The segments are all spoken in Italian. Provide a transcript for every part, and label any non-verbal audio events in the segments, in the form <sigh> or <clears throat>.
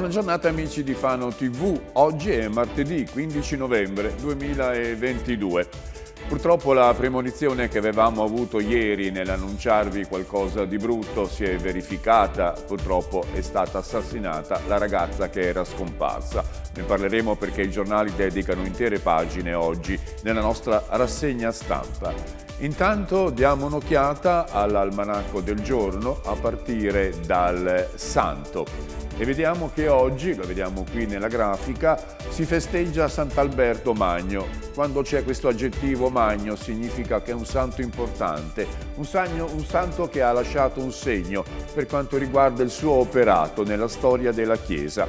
Buona giornata amici di Fano TV, oggi è martedì 15 novembre 2022. Purtroppo la premonizione che avevamo avuto ieri nell'annunciarvi qualcosa di brutto si è verificata, purtroppo è stata assassinata la ragazza che era scomparsa. Ne parleremo perché i giornali dedicano intere pagine oggi nella nostra rassegna stampa. Intanto diamo un'occhiata all'almanacco del giorno a partire dal Santo e vediamo che oggi, lo vediamo qui nella grafica, si festeggia Sant'Alberto Magno. Quando c'è questo aggettivo Magno significa che è un santo importante, un, sagno, un santo che ha lasciato un segno per quanto riguarda il suo operato nella storia della Chiesa.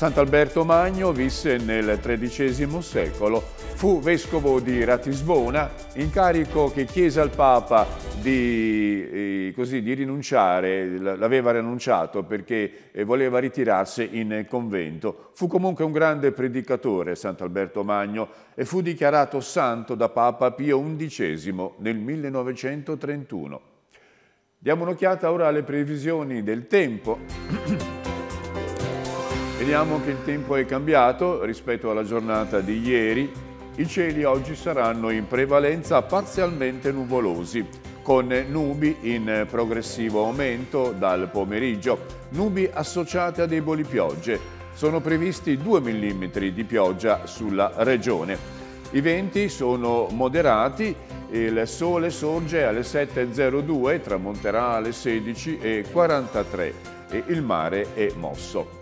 Sant'Alberto Magno visse nel XIII secolo, fu vescovo di Ratisbona, incarico che chiese al Papa di, eh, così, di rinunciare, l'aveva rinunciato perché eh, voleva ritirarsi in convento. Fu comunque un grande predicatore Sant'Alberto Magno e fu dichiarato santo da Papa Pio XI nel 1931. Diamo un'occhiata ora alle previsioni del tempo. <clears throat> Vediamo che il tempo è cambiato rispetto alla giornata di ieri. I cieli oggi saranno in prevalenza parzialmente nuvolosi, con nubi in progressivo aumento dal pomeriggio, nubi associate a deboli piogge. Sono previsti 2 mm di pioggia sulla regione. I venti sono moderati, il sole sorge alle 7.02, tramonterà alle 16.43 e il mare è mosso.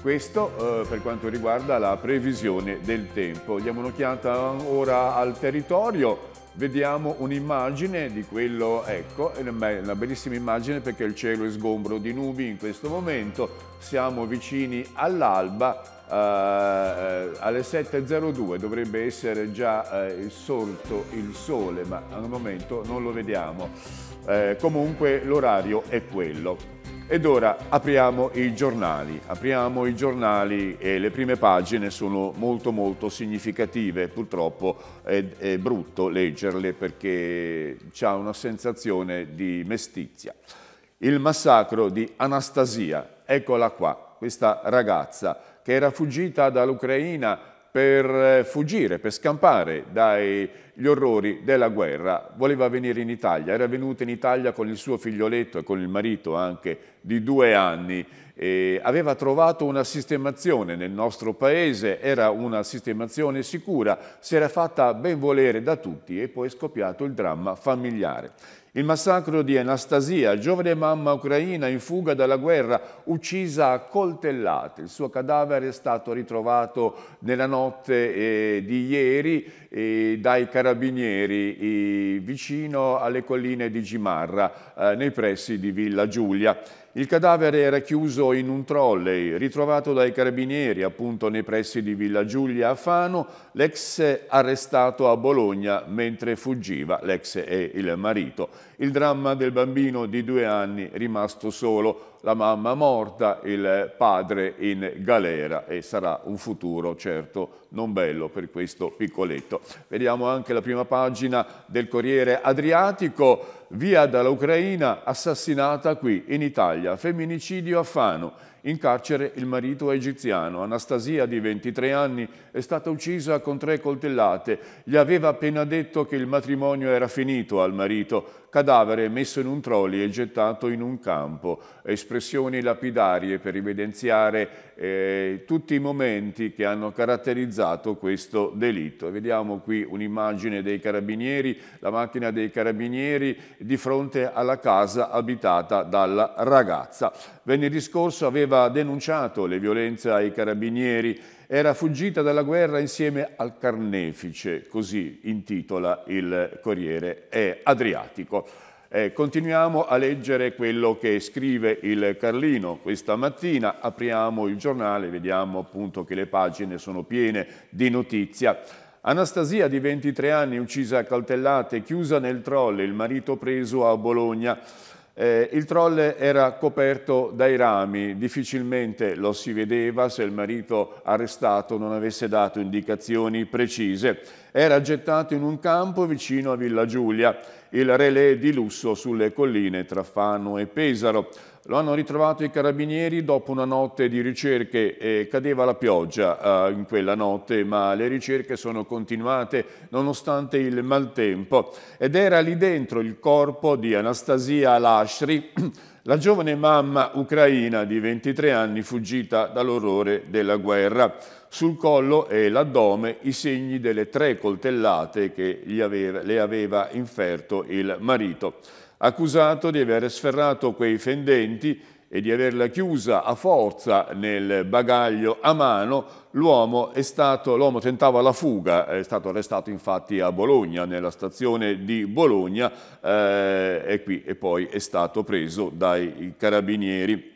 Questo eh, per quanto riguarda la previsione del tempo. Diamo un'occhiata ora al territorio. Vediamo un'immagine di quello, ecco, è una bellissima immagine perché il cielo è sgombro di nubi in questo momento. Siamo vicini all'alba, Uh, alle 7.02 dovrebbe essere già uh, sorto il sole, ma al momento non lo vediamo. Uh, comunque l'orario è quello. Ed ora apriamo i giornali, apriamo i giornali e le prime pagine sono molto molto significative, purtroppo è, è brutto leggerle perché c'è una sensazione di mestizia. Il massacro di Anastasia, eccola qua, questa ragazza che era fuggita dall'Ucraina per eh, fuggire, per scampare dagli orrori della guerra. Voleva venire in Italia, era venuta in Italia con il suo figlioletto e con il marito anche di due anni eh, aveva trovato una sistemazione nel nostro paese, era una sistemazione sicura, si era fatta ben volere da tutti e poi è scoppiato il dramma familiare. Il massacro di Anastasia, giovane mamma ucraina in fuga dalla guerra, uccisa a coltellate. Il suo cadavere è stato ritrovato nella notte eh, di ieri eh, dai carabinieri eh, vicino alle colline di Gimarra, eh, nei pressi di Villa Giulia. Il cadavere era chiuso in un trolley, ritrovato dai carabinieri appunto nei pressi di Villa Giulia a Fano, l'ex arrestato a Bologna mentre fuggiva, l'ex e il marito. Il dramma del bambino di due anni rimasto solo la mamma morta, il padre in galera e sarà un futuro certo non bello per questo piccoletto. Vediamo anche la prima pagina del Corriere Adriatico, via dall'Ucraina, assassinata qui in Italia, femminicidio a Fano, in carcere il marito egiziano. Anastasia, di 23 anni, è stata uccisa con tre coltellate. Gli aveva appena detto che il matrimonio era finito al marito, cadavere messo in un trolley e gettato in un campo, espressioni lapidarie per evidenziare eh, tutti i momenti che hanno caratterizzato questo delitto. Vediamo qui un'immagine dei carabinieri, la macchina dei carabinieri di fronte alla casa abitata dalla ragazza. Venerdì scorso aveva denunciato le violenze ai carabinieri era fuggita dalla guerra insieme al carnefice, così intitola il Corriere Adriatico. Eh, continuiamo a leggere quello che scrive il Carlino questa mattina, apriamo il giornale, vediamo appunto che le pagine sono piene di notizia. Anastasia di 23 anni uccisa a Caltellate, chiusa nel troll, il marito preso a Bologna. Eh, il trolle era coperto dai rami, difficilmente lo si vedeva se il marito arrestato non avesse dato indicazioni precise. Era gettato in un campo vicino a Villa Giulia, il relè di lusso sulle colline tra Fano e Pesaro. Lo hanno ritrovato i carabinieri dopo una notte di ricerche, eh, cadeva la pioggia eh, in quella notte, ma le ricerche sono continuate nonostante il maltempo. Ed era lì dentro il corpo di Anastasia Alashri, <clears throat> la giovane mamma ucraina di 23 anni fuggita dall'orrore della guerra. Sul collo e l'addome i segni delle tre coltellate che aveva, le aveva inferto il marito accusato di aver sferrato quei fendenti e di averla chiusa a forza nel bagaglio a mano, l'uomo tentava la fuga, è stato arrestato infatti a Bologna, nella stazione di Bologna, eh, e, qui, e poi è stato preso dai carabinieri.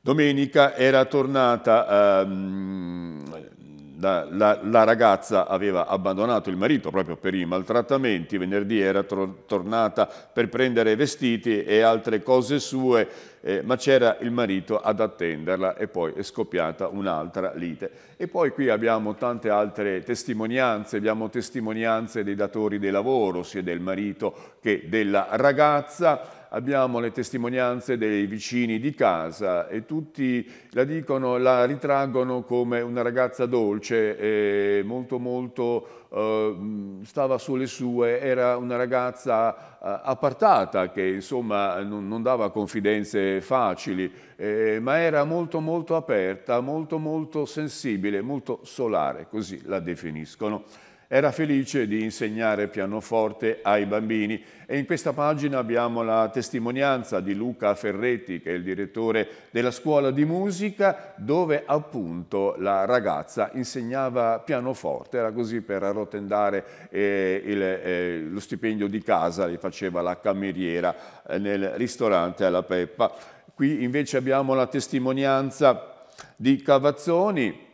Domenica era tornata ehm, la, la, la, ragazza aveva abbandonato il marito proprio per i maltrattamenti, venerdì era tro, tornata per prendere vestiti e altre cose sue, eh, ma c'era il marito ad attenderla e poi è scoppiata un'altra lite. E poi qui abbiamo tante altre testimonianze, abbiamo testimonianze dei datori di lavoro, sia del marito che della ragazza abbiamo le testimonianze dei vicini di casa e tutti la dicono, la ritraggono come una ragazza dolce, molto molto eh, stava sulle sue, era una ragazza eh, appartata che insomma non, non dava confidenze facili, eh, ma era molto molto aperta, molto molto sensibile, molto solare, così la definiscono era felice di insegnare pianoforte ai bambini e in questa pagina abbiamo la testimonianza di Luca Ferretti che è il direttore della scuola di musica dove appunto la ragazza insegnava pianoforte, era così per arrotendare eh, il, eh, lo stipendio di casa, li faceva la cameriera eh, nel ristorante alla Peppa. Qui invece abbiamo la testimonianza di Cavazzoni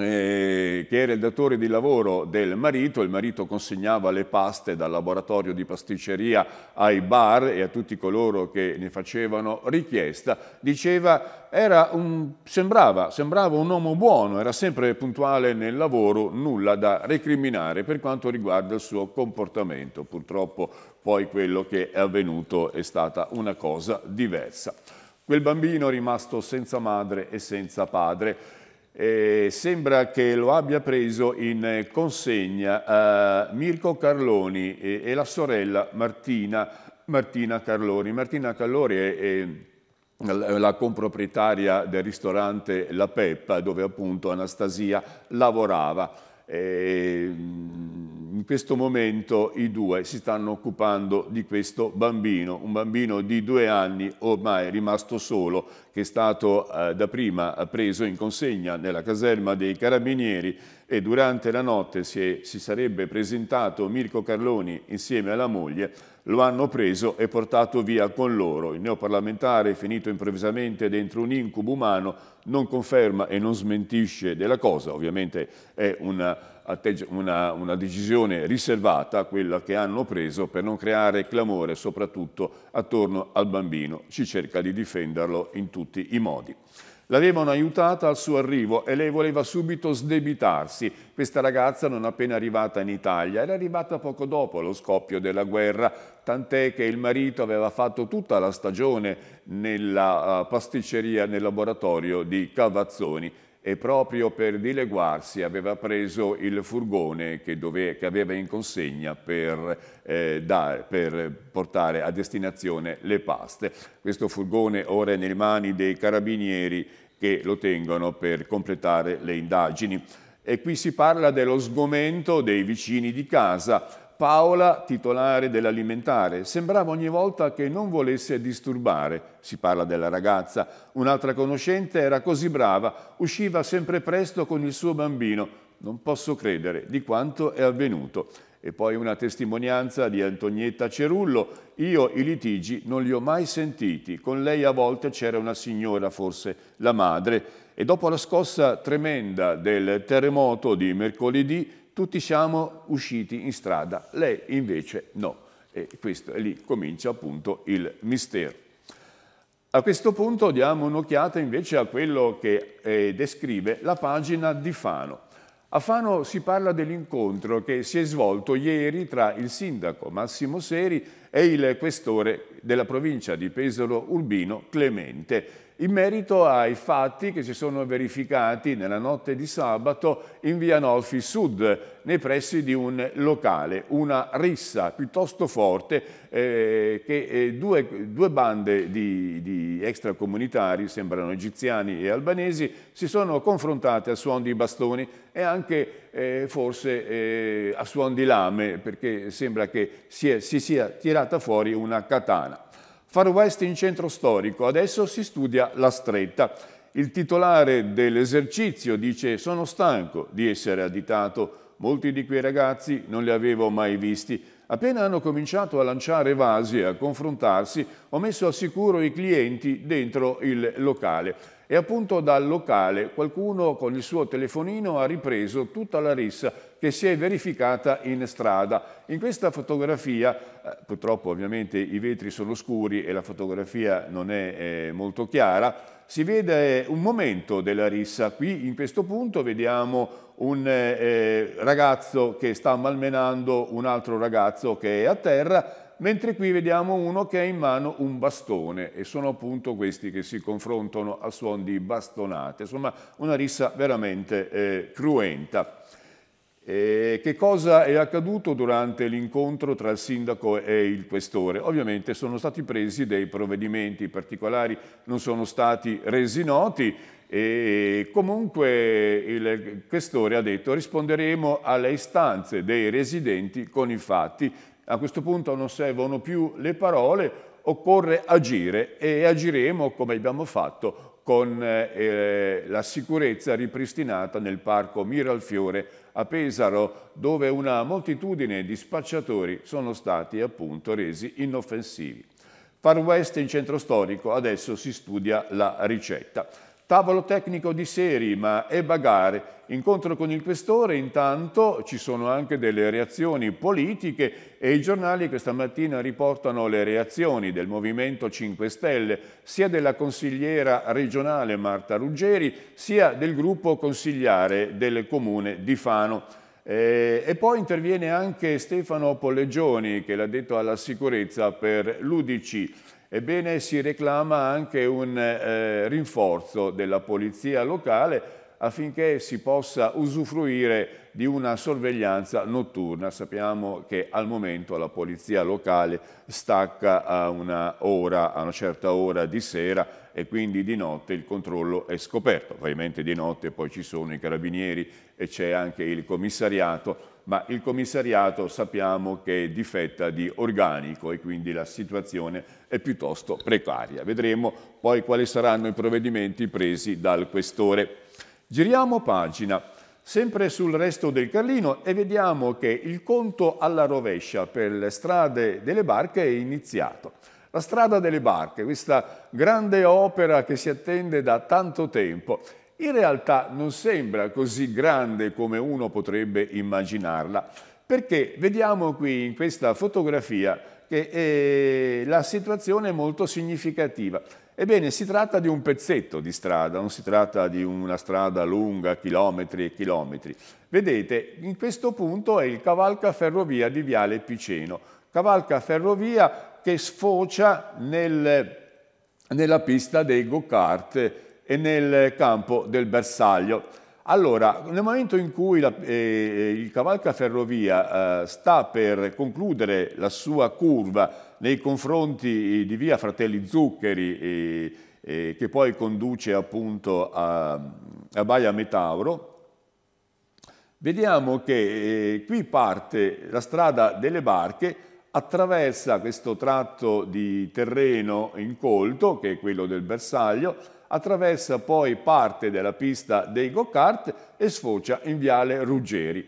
eh, che era il datore di lavoro del marito, il marito consegnava le paste dal laboratorio di pasticceria ai bar e a tutti coloro che ne facevano richiesta, diceva un, sembrava, sembrava un uomo buono, era sempre puntuale nel lavoro, nulla da recriminare per quanto riguarda il suo comportamento. Purtroppo poi quello che è avvenuto è stata una cosa diversa. Quel bambino rimasto senza madre e senza padre eh, sembra che lo abbia preso in eh, consegna a eh, Mirko Carloni e, e la sorella Martina, Martina, Carloni. Martina Carloni è, è la comproprietaria del ristorante La Peppa, dove appunto Anastasia lavorava. Eh, in questo momento i due si stanno occupando di questo bambino, un bambino di due anni ormai rimasto solo, che è stato eh, da preso in consegna nella caserma dei carabinieri e durante la notte si, è, si sarebbe presentato Mirko Carloni insieme alla moglie lo hanno preso e portato via con loro. Il neoparlamentare, finito improvvisamente dentro un incubo umano, non conferma e non smentisce della cosa. Ovviamente è una, una, una decisione riservata, quella che hanno preso, per non creare clamore soprattutto attorno al bambino. Si cerca di difenderlo in tutti i modi. L'avevano aiutata al suo arrivo e lei voleva subito sdebitarsi. Questa ragazza non appena arrivata in Italia era arrivata poco dopo lo scoppio della guerra, tant'è che il marito aveva fatto tutta la stagione nella eh, pasticceria, nel laboratorio di Cavazzoni e proprio per dileguarsi aveva preso il furgone che, dove, che aveva in consegna per, eh, da, per, portare a destinazione le paste. Questo furgone ora è nelle mani dei carabinieri che lo tengono per completare le indagini. E qui si parla dello sgomento dei vicini di casa Paola, titolare dell'alimentare, sembrava ogni volta che non volesse disturbare, si parla della ragazza. Un'altra conoscente era così brava, usciva sempre presto con il suo bambino. Non posso credere di quanto è avvenuto. E poi una testimonianza di Antonietta Cerullo. Io i litigi non li ho mai sentiti. Con lei a volte c'era una signora, forse la madre. E dopo la scossa tremenda del terremoto di mercoledì, tutti siamo usciti in strada, lei invece no. E questo, e lì comincia appunto il mistero. A questo punto diamo un'occhiata invece a quello che eh, descrive la pagina di Fano. A Fano si parla dell'incontro che si è svolto ieri tra il sindaco Massimo Seri e il questore della provincia di Pesaro Urbino Clemente in merito ai fatti che si sono verificati nella notte di sabato in via Nolfi Sud, nei pressi di un locale. Una rissa piuttosto forte eh, che eh, due, due, bande di, di, extracomunitari, sembrano egiziani e albanesi, si sono confrontate a suon di bastoni e anche eh, forse eh, a suon di lame, perché sembra che si, è, si sia tirata fuori una katana. Far West in centro storico, adesso si studia la stretta. Il titolare dell'esercizio dice sono stanco di essere additato, molti di quei ragazzi non li avevo mai visti. Appena hanno cominciato a lanciare vasi e a confrontarsi, ho messo al sicuro i clienti dentro il locale. E appunto dal locale qualcuno con il suo telefonino ha ripreso tutta la rissa che si è verificata in strada. In questa fotografia, eh, purtroppo ovviamente i vetri sono scuri e la fotografia non è eh, molto chiara, si vede un momento della rissa. Qui in questo punto vediamo un eh, eh ragazzo che sta malmenando un altro ragazzo che è a terra mentre qui vediamo uno che ha in mano un bastone e sono appunto questi che si confrontano a suon di bastonate, insomma una rissa veramente eh, cruenta. E che cosa è accaduto durante l'incontro tra il sindaco e il questore? Ovviamente sono stati presi dei provvedimenti particolari, non sono stati resi noti e comunque il questore ha detto risponderemo alle istanze dei residenti con i fatti a questo punto non servono più le parole, occorre agire e agiremo come abbiamo fatto con eh, la sicurezza ripristinata nel parco Miralfiore a Pesaro, dove una moltitudine di spacciatori sono stati appunto resi inoffensivi. Far West in centro storico, adesso si studia la ricetta. Tavolo tecnico di Serima e Bagare, incontro con il questore, intanto ci sono anche delle reazioni politiche e i giornali questa mattina riportano le reazioni del Movimento 5 Stelle, sia della consigliera regionale Marta Ruggeri, sia del gruppo consigliare del comune di Fano. Eh, e poi interviene anche Stefano Polleggioni che l'ha detto alla sicurezza per l'Udici. Ebbene si reclama anche un eh, rinforzo della polizia locale affinché si possa usufruire di una sorveglianza notturna. Sappiamo che al momento la polizia locale stacca a una, ora, a una certa ora di sera e quindi di notte il controllo è scoperto. Ovviamente di notte poi ci sono i carabinieri e c'è anche il commissariato, ma il commissariato sappiamo che è difetta di organico e quindi la situazione è piuttosto precaria. Vedremo poi quali saranno i provvedimenti presi dal questore. Giriamo pagina, sempre sul resto del Carlino e vediamo che il conto alla rovescia per le strade delle barche è iniziato. La strada delle barche, questa grande opera che si attende da tanto tempo, in realtà non sembra così grande come uno potrebbe immaginarla, perché vediamo qui in questa fotografia che eh, la situazione è molto significativa. Ebbene, si tratta di un pezzetto di strada, non si tratta di una strada lunga, chilometri e chilometri. Vedete, in questo punto è il cavalcaferrovia di Viale Piceno, cavalca ferrovia che sfocia nel, nella pista dei go-kart e nel campo del bersaglio. Allora, nel momento in cui la, eh, eh il cavalca ferrovia eh, sta per concludere la sua curva nei confronti eh, di via Fratelli Zuccheri, eh, eh, che poi conduce appunto a, a Baia Metauro, vediamo che qui parte la strada delle barche attraversa questo tratto di terreno incolto, che è quello del bersaglio, attraversa poi parte della pista dei go-kart e sfocia in viale Ruggeri.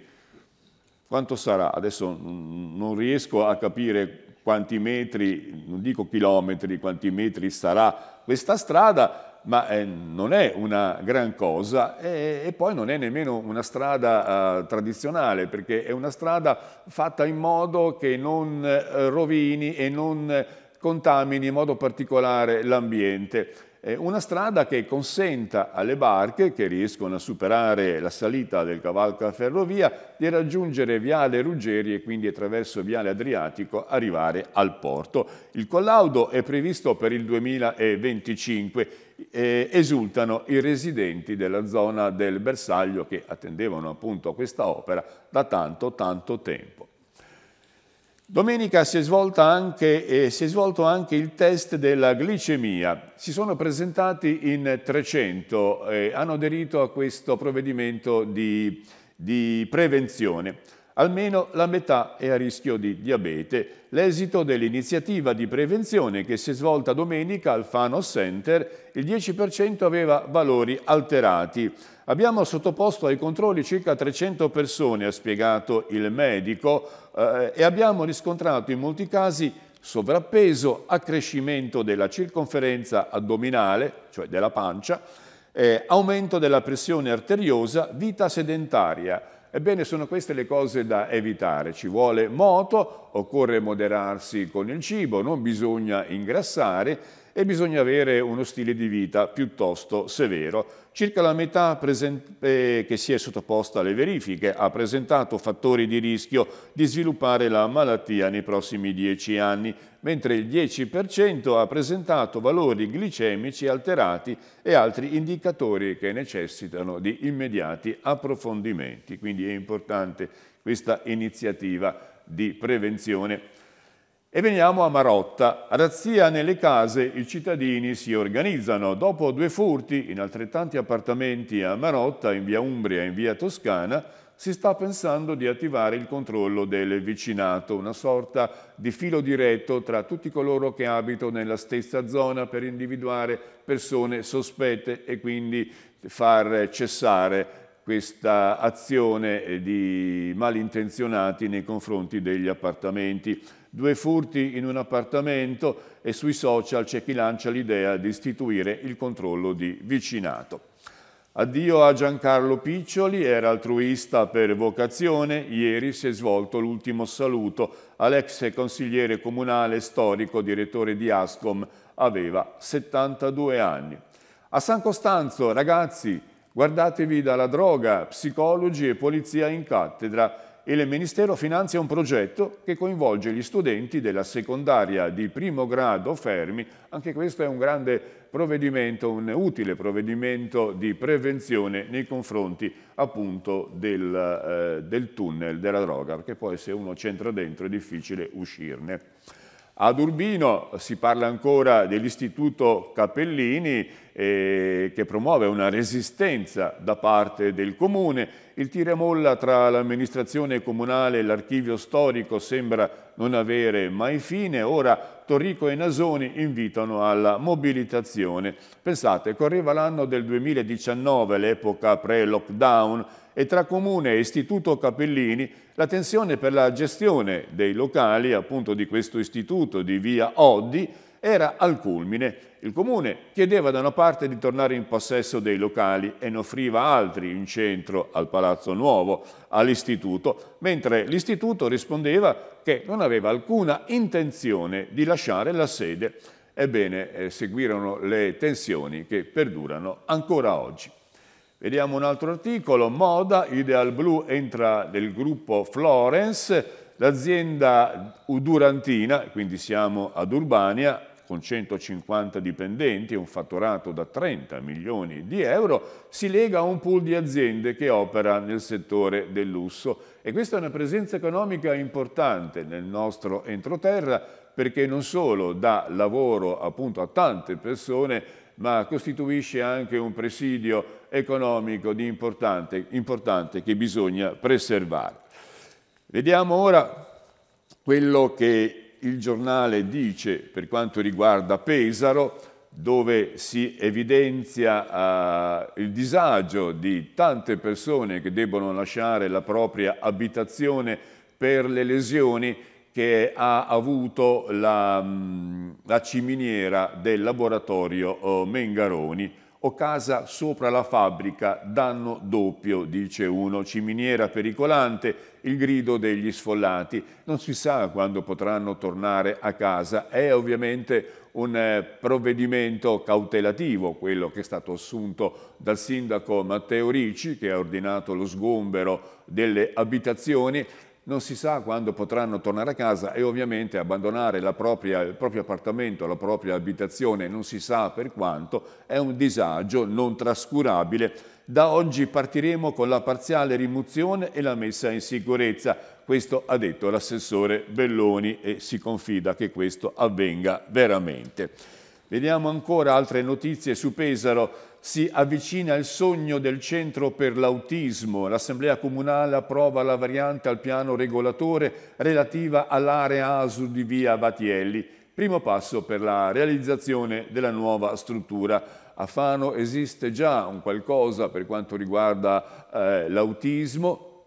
Quanto sarà? Adesso non riesco a capire quanti metri, non dico chilometri, quanti metri sarà questa strada, ma eh, non è una gran cosa e, e, poi non è nemmeno una strada eh, tradizionale perché è una strada fatta in modo che non eh, rovini e non contamini in modo particolare l'ambiente. Una strada che consenta alle barche che riescono a superare la salita del cavalca ferrovia di raggiungere Viale Ruggeri e quindi attraverso Viale Adriatico arrivare al porto. Il collaudo è previsto per il 2025 eh, esultano i residenti della zona del bersaglio che attendevano appunto questa opera da tanto tanto tempo. Domenica si è, anche, eh, si è, svolto anche il test della glicemia. Si sono presentati in 300, eh, hanno aderito a questo provvedimento di, di prevenzione almeno la metà è a rischio di diabete. L'esito dell'iniziativa di prevenzione che si è svolta domenica al Fano Center, il 10% aveva valori alterati. Abbiamo sottoposto ai controlli circa 300 persone, ha spiegato il medico, eh, e abbiamo riscontrato in molti casi sovrappeso, accrescimento della circonferenza addominale, cioè della pancia, eh, aumento della pressione arteriosa, vita sedentaria, Ebbene, sono queste le cose da evitare. Ci vuole moto, occorre moderarsi con il cibo, non bisogna ingrassare, e bisogna avere uno stile di vita piuttosto severo. Circa la metà eh, che si è sottoposta alle verifiche ha presentato fattori di rischio di sviluppare la malattia nei prossimi dieci anni, mentre il 10% ha presentato valori glicemici alterati e altri indicatori che necessitano di immediati approfondimenti. Quindi è importante questa iniziativa di prevenzione. E veniamo a Marotta. Razzia nelle case, i cittadini si organizzano. Dopo due furti in altrettanti appartamenti a Marotta, in via Umbria e in via Toscana, si sta pensando di attivare il controllo del vicinato, una sorta di filo diretto tra tutti coloro che abitano nella stessa zona per individuare persone sospette e quindi far cessare questa azione eh, di malintenzionati nei confronti degli appartamenti. Due furti in un appartamento e sui social c'è chi lancia l'idea di istituire il controllo di vicinato. Addio a Giancarlo Piccioli, era altruista per vocazione, ieri si è svolto l'ultimo saluto all'ex consigliere comunale storico, direttore di Ascom, aveva 72 anni. A San Costanzo, ragazzi, Guardatevi dalla droga, psicologi e polizia in cattedra e il Ministero finanzia un progetto che coinvolge gli studenti della secondaria di primo grado Fermi. Anche questo è un grande provvedimento, un utile provvedimento di prevenzione nei confronti appunto del, eh, del tunnel della droga, perché poi se uno c'entra dentro è difficile uscirne. Ad Urbino si parla ancora dell'istituto Capellini eh, che promuove una resistenza da parte del comune. Il tiramolla tra l'amministrazione comunale e l'archivio storico sembra non avere mai fine. Ora Torrico e Nasoni invitano alla mobilitazione. Pensate, correva l'anno del 2019, l'epoca pre-lockdown, e tra Comune e Istituto Capellini la tensione per la gestione dei locali appunto di questo istituto di via Oddi era al culmine. Il Comune chiedeva da una parte di tornare in possesso dei locali e ne offriva altri in centro al Palazzo Nuovo, all'Istituto, mentre l'Istituto rispondeva che non aveva alcuna intenzione di lasciare la sede. Ebbene, eh, seguirono le tensioni che perdurano ancora oggi. Vediamo un altro articolo, moda, Ideal Blue entra nel gruppo Florence, l'azienda Udurantina, quindi siamo ad Urbania, con 150 dipendenti e un fatturato da 30 milioni di euro, si lega a un pool di aziende che opera nel settore del lusso. E questa è una presenza economica importante nel nostro entroterra perché non solo dà lavoro appunto a tante persone ma costituisce anche un presidio economico importante, importante che bisogna preservare. Vediamo ora quello che il giornale dice per quanto riguarda Pesaro, dove si evidenzia eh, il disagio di tante persone che debbono lasciare la propria abitazione per le lesioni che ha avuto la, mm, la ciminiera del laboratorio eh, Mengaroni o casa sopra la fabbrica, danno doppio, dice uno, ciminiera pericolante, il grido degli sfollati. Non si sa quando potranno tornare a casa, è ovviamente un eh, provvedimento cautelativo, quello che è stato assunto dal sindaco Matteo Ricci, che ha ordinato lo sgombero delle abitazioni, non si sa quando potranno tornare a casa e ovviamente abbandonare propria, il proprio appartamento, la propria abitazione, non si sa per quanto, è un disagio non trascurabile. Da oggi partiremo con la parziale rimozione e la messa in sicurezza. Questo ha detto l'assessore Belloni e si confida che questo avvenga veramente. Vediamo ancora altre notizie su Pesaro si avvicina il sogno del centro per l'autismo. L'Assemblea Comunale approva la variante al piano regolatore relativa all'area ASU di via Vatielli, primo passo per la realizzazione della nuova struttura. A Fano esiste già un qualcosa per quanto riguarda eh, l'autismo.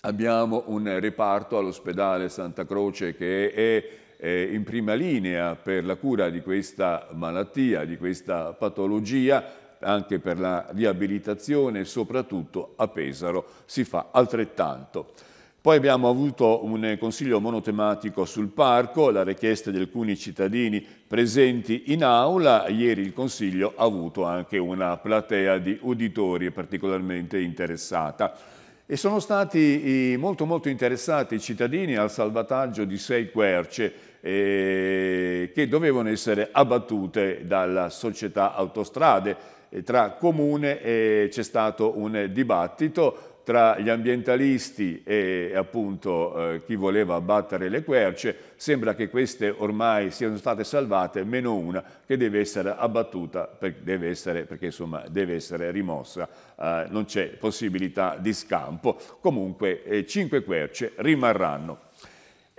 Abbiamo un reparto all'ospedale Santa Croce che è in prima linea per la cura di questa malattia, di questa patologia, anche per la riabilitazione soprattutto a Pesaro si fa altrettanto. Poi abbiamo avuto un consiglio monotematico sul parco, la richiesta di alcuni cittadini presenti in aula. Ieri il consiglio ha avuto anche una platea di uditori particolarmente interessata. E sono stati molto, molto interessati i cittadini al salvataggio di sei querce eh, che dovevano essere abbattute dalla società autostrade tra comune e eh, c'è stato un dibattito tra gli ambientalisti e appunto eh, chi voleva abbattere le querce, sembra che queste ormai siano state salvate, meno una che deve essere abbattuta, per, deve essere, perché insomma deve essere rimossa, eh, non c'è possibilità di scampo. Comunque eh, cinque querce rimarranno.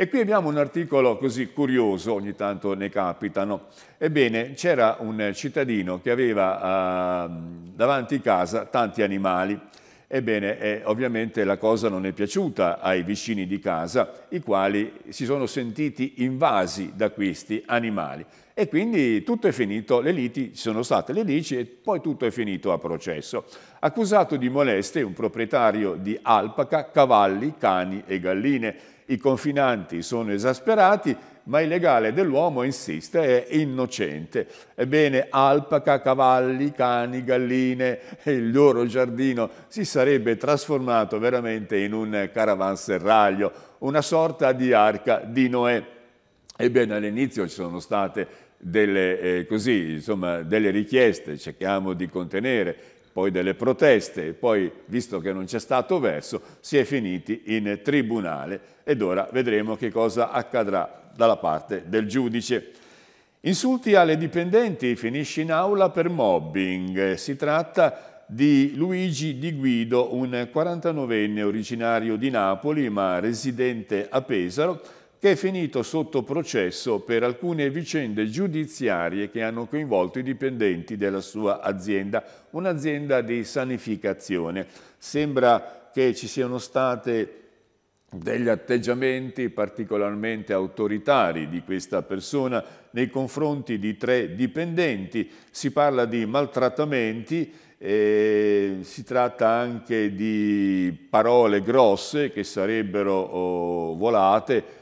E qui abbiamo un articolo così curioso, ogni tanto ne capitano. Ebbene, c'era un cittadino che aveva eh, davanti casa tanti animali. Ebbene, eh, ovviamente la cosa non è piaciuta ai vicini di casa, i quali si sono sentiti invasi da questi animali. E quindi tutto è finito, le liti ci sono state le liti e poi tutto è finito a processo. Accusato di molestie un proprietario di alpaca, cavalli, cani e galline i confinanti sono esasperati, ma il legale dell'uomo insiste, è innocente. Ebbene, alpaca, cavalli, cani, galline, il loro giardino si sarebbe trasformato veramente in un caravanserraglio, una sorta di arca di Noè. Ebbene, all'inizio ci sono state delle, eh, così, insomma, delle richieste, cerchiamo di contenere poi delle proteste, poi, visto che non c'è stato verso, si è finiti in tribunale ed ora vedremo che cosa accadrà dalla parte del giudice. Insulti alle dipendenti, finisce in aula per mobbing. Si tratta di Luigi Di Guido, un 49enne originario di Napoli ma residente a Pesaro, che è finito sotto processo per alcune vicende giudiziarie che hanno coinvolto i dipendenti della sua azienda, un'azienda di sanificazione. Sembra che ci siano state degli atteggiamenti particolarmente autoritari di questa persona nei confronti di tre dipendenti. Si parla di maltrattamenti, eh, si tratta anche di parole grosse che sarebbero oh, volate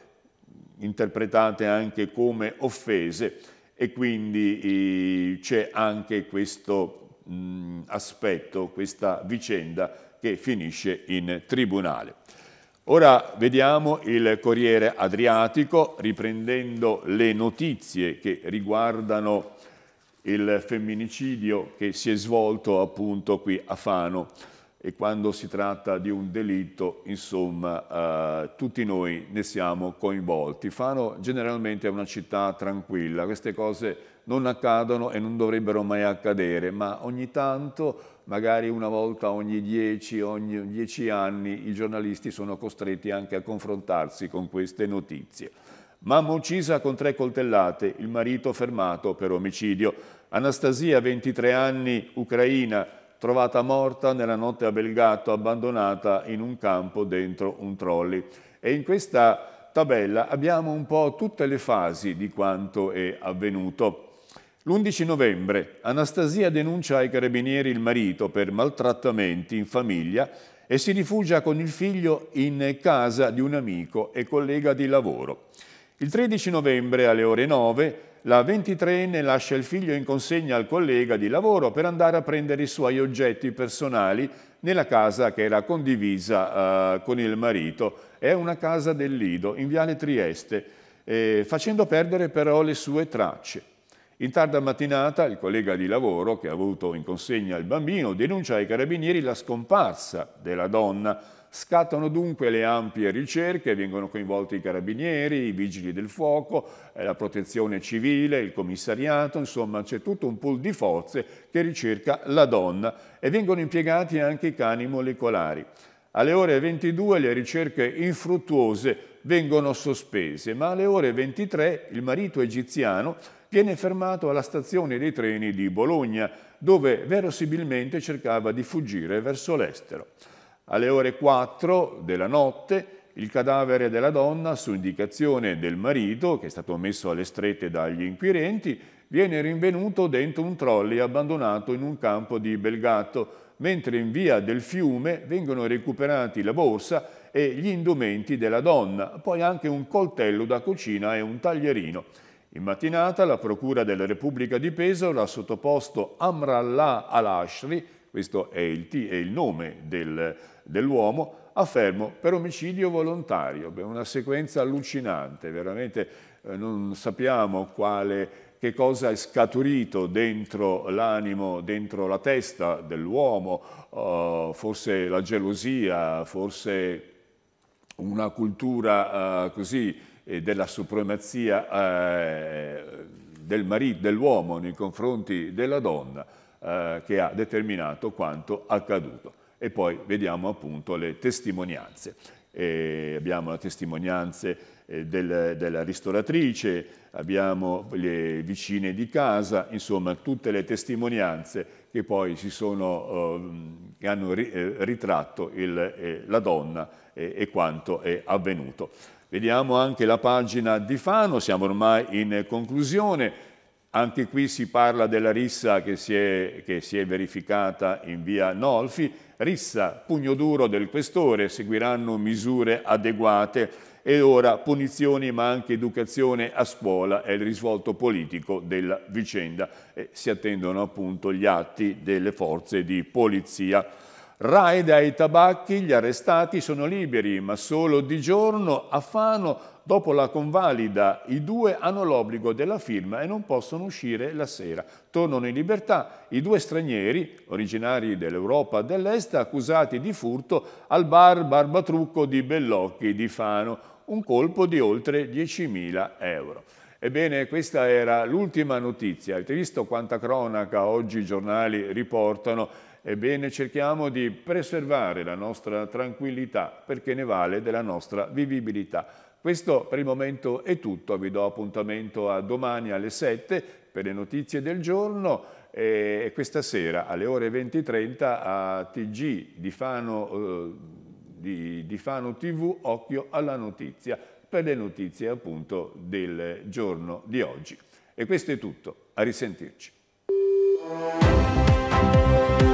interpretate anche come offese e quindi eh, c'è anche questo mm, aspetto, questa vicenda che finisce in tribunale. Ora vediamo il Corriere Adriatico riprendendo le notizie che riguardano il femminicidio che si è svolto appunto qui a Fano e quando si tratta di un delitto, insomma, eh, tutti noi ne siamo coinvolti. Fano generalmente è una città tranquilla, queste cose non accadono e non dovrebbero mai accadere, ma ogni tanto, magari una volta ogni dieci, ogni dieci anni, i giornalisti sono costretti anche a confrontarsi con queste notizie. Mamma uccisa con tre coltellate, il marito fermato per omicidio. Anastasia, 23 anni, ucraina, trovata morta nella notte a Belgato, abbandonata in un campo dentro un trolley. E in questa tabella abbiamo un po' tutte le fasi di quanto è avvenuto. L'11 novembre Anastasia denuncia ai carabinieri il marito per maltrattamenti in famiglia e si rifugia con il figlio in casa di un amico e collega di lavoro. Il 13 novembre alle ore 9 la 23enne lascia il figlio in consegna al collega di lavoro per andare a prendere i suoi oggetti personali nella casa che era condivisa eh, con il marito. È una casa del Lido, in Viale Trieste, eh, facendo perdere però le sue tracce. In tarda mattinata il collega di lavoro, che ha avuto in consegna il bambino, denuncia ai carabinieri la scomparsa della donna, Scattano dunque le ampie ricerche, vengono coinvolti i carabinieri, i vigili del fuoco, eh, la protezione civile, il commissariato, insomma c'è tutto un pool di forze che ricerca la donna e vengono impiegati anche i cani molecolari. Alle ore 22 le ricerche infruttuose vengono sospese, ma alle ore 23 il marito egiziano viene fermato alla stazione dei treni di Bologna, dove verosimilmente cercava di fuggire verso l'estero. Alle ore 4 della notte il cadavere della donna, su indicazione del marito, che è stato messo alle strette dagli inquirenti, viene rinvenuto dentro un trolley abbandonato in un campo di Belgatto, mentre in via del fiume vengono recuperati la borsa e gli indumenti della donna, poi anche un coltello da cucina e un taglierino. In mattinata la Procura della Repubblica di Pesaro ha sottoposto Amrallah al-Ashri, questo è il, è il nome del dell'uomo, a fermo per omicidio volontario. Beh, una sequenza allucinante, veramente eh, non sappiamo quale che cosa è scaturito dentro l'animo, dentro la testa dell'uomo, uh, forse la gelosia, forse una cultura uh, così della supremazia eh, del marito, dell'uomo nei confronti della donna eh, che ha determinato quanto accaduto e poi vediamo appunto le testimonianze. E abbiamo le testimonianze eh, del, della ristoratrice, abbiamo le vicine di casa, insomma tutte le testimonianze che poi sono, eh, hanno eh, ritratto il, eh, la donna eh, e quanto è avvenuto. Vediamo anche la pagina di Fano, siamo ormai in conclusione. Anche qui si parla della rissa che si è, che si è verificata in via Nolfi, rissa, pugno duro del questore, seguiranno misure adeguate e ora punizioni ma anche educazione a scuola è il risvolto politico della vicenda. E si attendono appunto gli atti delle forze di polizia. Raid ai tabacchi, gli arrestati sono liberi ma solo di giorno a Fano Dopo la convalida i due hanno l'obbligo della firma e non possono uscire la sera. Tornano in libertà i due stranieri, originari dell'Europa dell'Est, accusati di furto al bar Barbatrucco di Bellocchi di Fano, un colpo di oltre 10.000 euro. Ebbene, questa era l'ultima notizia. Avete visto quanta cronaca oggi i giornali riportano? Ebbene, cerchiamo di preservare la nostra tranquillità perché ne vale della nostra vivibilità. Questo per il momento è tutto, vi do appuntamento a domani alle 7 per le notizie del giorno e questa sera alle ore 20.30 a TG di Fano, eh, di, di Fano TV Occhio alla Notizia per le notizie appunto del giorno di oggi. E questo è tutto, a risentirci.